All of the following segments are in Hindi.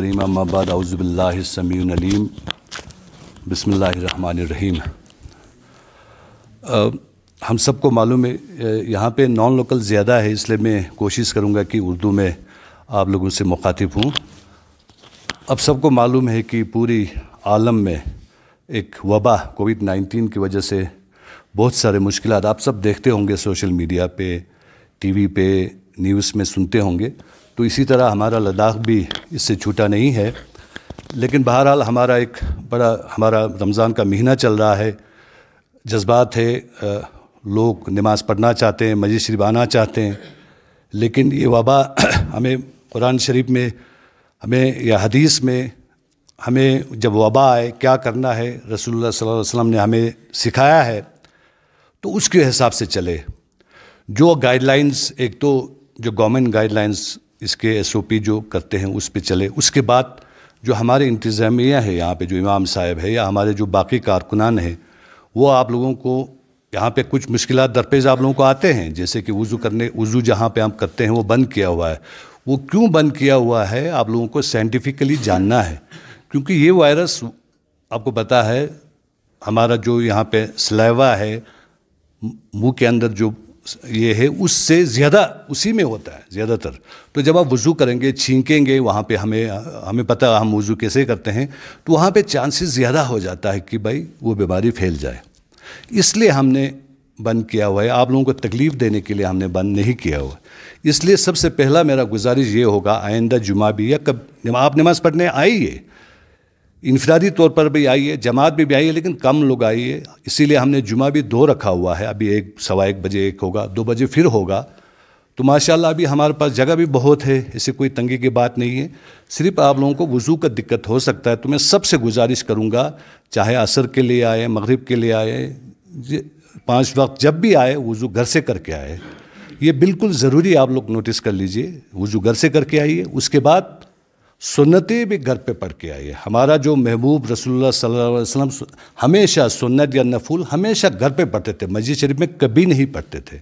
करीम अम्माबाद समीम बसमीम हम सबको मालूम है यहाँ पे नॉन लोकल ज़्यादा है इसलिए मैं कोशिश करूँगा कि उर्दू में आप लोगों से मुखातिब हूँ अब सबको मालूम है कि पूरी आलम में एक वबा कोविड नाइन्टीन की वजह से बहुत सारे मुश्किल आप सब देखते होंगे सोशल मीडिया पे टीवी पे न्यूज़ में सुनते होंगे तो इसी तरह हमारा लद्दाख भी इससे छूटा नहीं है लेकिन बहरहाल हमारा एक बड़ा हमारा रमज़ान का महीना चल रहा है जज्बात है लोग नमाज़ पढ़ना चाहते हैं मजिद शरीफ आना चाहते हैं लेकिन ये वबा हमें कुरान शरीफ में हमें या हदीस में हमें जब वबा आए क्या करना है रसूलुल्लाह सल्लल्लाहु अलैहि वसल्लम ने हमें सिखाया है तो उसके हिसाब से चले जो गाइडलाइंस एक तो जो गवर्नमेंट गाइडलाइंस इसके एस जो करते हैं उस पर चले उसके बाद जो हमारे इंतज़ामिया है यहाँ पे जो इमाम साहब है या हमारे जो बाकी कारकुनान हैं वो आप लोगों को यहाँ पे कुछ मुश्किल दरपेज आप लोगों को आते हैं जैसे कि वज़ू करने वज़ू जहाँ पे हम करते हैं वो बंद किया हुआ है वो क्यों बंद किया हुआ है आप लोगों को साइंटिफिकली जानना है क्योंकि ये वायरस आपको पता है हमारा जो यहाँ पे सलेवा है मुँह के अंदर जो ये है उससे ज़्यादा उसी में होता है ज़्यादातर तो जब आप वज़ू करेंगे छींकेंगे वहाँ पे हमें हमें पता हम वज़ू कैसे करते हैं तो वहाँ पे चांसेस ज़्यादा हो जाता है कि भाई वो बीमारी फैल जाए इसलिए हमने बंद किया हुआ है आप लोगों को तकलीफ़ देने के लिए हमने बंद नहीं किया हुआ इसलिए सबसे पहला मेरा गुजारिश ये होगा आइंदा जुमा भी या कब आप नमाज़ पढ़ने आइए इनफरादी तौर पर भी आई है जमात में भी आई है लेकिन कम लोग आई है इसीलिए हमने जुमा भी दो रखा हुआ है अभी एक सवा एक बजे एक होगा दो बजे फिर होगा तो माशाल्लाह अभी हमारे पास जगह भी बहुत है इससे कोई तंगी की बात नहीं है सिर्फ आप लोगों को वज़ू का दिक्कत हो सकता है तो मैं सबसे गुजारिश करूँगा चाहे असर के लिए आए मगरब के लिए आए पाँच वक्त जब भी आए वज़ू घर से करके आए ये बिल्कुल ज़रूरी आप लोग नोटिस कर लीजिए वज़ू घर से करके आइए उसके बाद सुन्नतें भी घर पे पढ़ के आइए हमारा जो महबूब रसोल्ला वसलम हमेशा सुन्नत या नफूल हमेशा घर पे पढ़ते थे मस्जिद शरीफ में कभी नहीं पढ़ते थे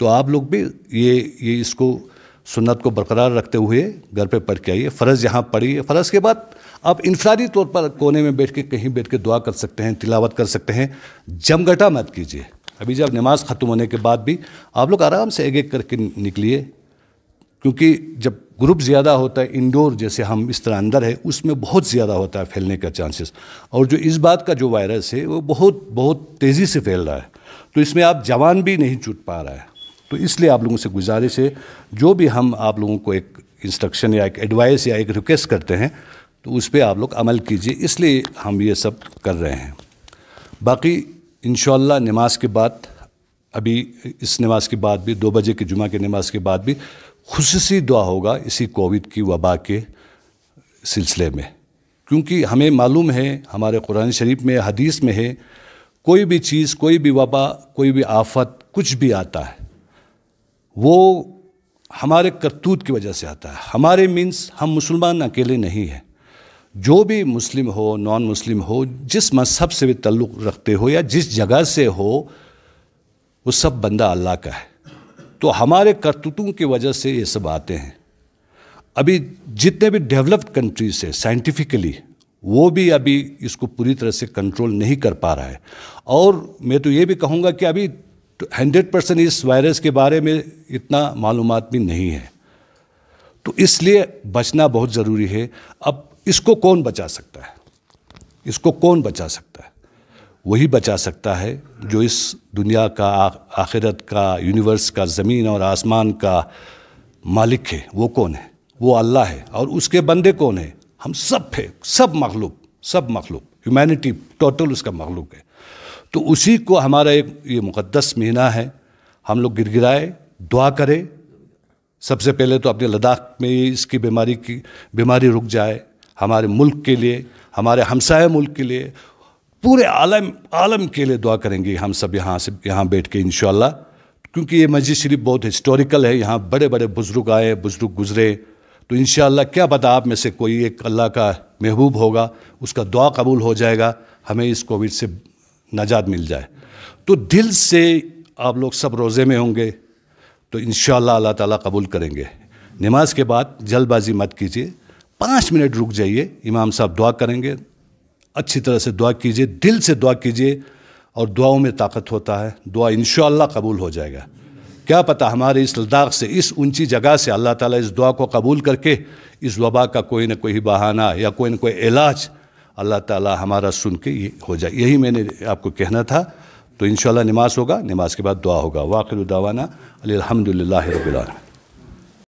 तो आप लोग भी ये ये इसको सुन्नत को बरकरार रखते हुए घर पे पढ़ के आइए फ़र्ज़ यहाँ पढ़िए फ़र्ज़ के बाद आप इनफरादी तौर पर कोने में बैठ के कहीं बैठ के दुआ कर सकते हैं तिलावत कर सकते हैं जमघटा मत कीजिए अभी जब नमाज ख़त्म होने के बाद भी आप लोग आराम से एक एक करके निकलिए क्योंकि जब ग्रुप ज़्यादा होता है इंडोर जैसे हम इस तरह अंदर है उसमें बहुत ज़्यादा होता है फैलने का चांसेस और जो इस बात का जो वायरस है वो बहुत बहुत तेज़ी से फैल रहा है तो इसमें आप जवान भी नहीं छूट पा रहा है तो इसलिए आप लोगों से गुजारिश है जो भी हम आप लोगों को एक इंस्ट्रक्शन या एक एडवाइस या एक रिक्वेस्ट करते हैं तो उस पर आप लोग अमल कीजिए इसलिए हम ये सब कर रहे हैं बाकी इन नमाज के बाद अभी इस नमाज के बाद भी दो बजे की जुमा के नमाज के बाद भी खसूसी दुआ होगा इसी कोविड की वबा के सिलसिले में क्योंकि हमें मालूम है हमारे कुरान शरीफ में हदीस में है कोई भी चीज़ कोई भी वबा कोई भी आफत कुछ भी आता है वो हमारे करतूत की वजह से आता है हमारे मीन्स हम मुसलमान अकेले नहीं हैं जो भी मुस्लिम हो नॉन मुस्लिम हो जिस मज़हब से भी तल्लु रखते हो या जिस जगह से हो वो सब बंदा अल्लाह का है तो हमारे करतुतों की वजह से ये सब आते हैं अभी जितने भी डेवलप्ड कंट्रीज है साइंटिफिकली वो भी अभी इसको पूरी तरह से कंट्रोल नहीं कर पा रहा है और मैं तो ये भी कहूँगा कि अभी हंड्रेड परसेंट इस वायरस के बारे में इतना मालूम भी नहीं है तो इसलिए बचना बहुत ज़रूरी है अब इसको कौन बचा सकता है इसको कौन बचा सकता है वही बचा सकता है जो इस दुनिया का आखिरत का यूनिवर्स का ज़मीन और आसमान का मालिक है वो कौन है वो अल्लाह है और उसके बंदे कौन है हम सब है सब मखलूक सब मखलूक ह्यूमैनिटी टोटल उसका मखलूक है तो उसी को हमारा एक ये मुक़दस महीना है हम लोग गिर गिराए दुआ करें सबसे पहले तो अपने लद्दाख में इसकी बीमारी की बीमारी रुक जाए हमारे मुल्क के लिए हमारे हमसाय मुल्क के लिए पूरे आलम आलम के लिए दुआ करेंगे हम सब यहाँ से यहाँ बैठ के इन क्योंकि ये मस्जिद शरीफ बहुत हिस्टोरिकल है यहाँ बड़े बड़े बुज़ुर्ग आए बुज़ुर्ग गुजरे तो इन क्या पता आप में से कोई एक अल्लाह का महबूब होगा उसका दुआ कबूल हो जाएगा हमें इस कोविड से नजात मिल जाए तो दिल से आप लोग सब रोज़े में होंगे तो इन अल्लाह ताला कबूल करेंगे नमाज के बाद जल्दबाजी मत कीजिए पाँच मिनट रुक जाइए इमाम साहब दुआ करेंगे अच्छी तरह से दुआ कीजिए दिल से दुआ कीजिए और दुआओं में ताकत होता है दुआ इन कबूल हो जाएगा क्या पता हमारे इस लद्दाख से इस ऊंची जगह से अल्लाह ताला इस दुआ को कबूल करके इस वबा का कोई ना कोई बहाना या कोई ना कोई इलाज अल्लाह ताला हमारा सुन के ये हो जाए यही मैंने आपको कहना था तो इन नमाज़ होगा नमाज के बाद दुआ होगा वाखिल दावाना अलहमदिल्ला रबालम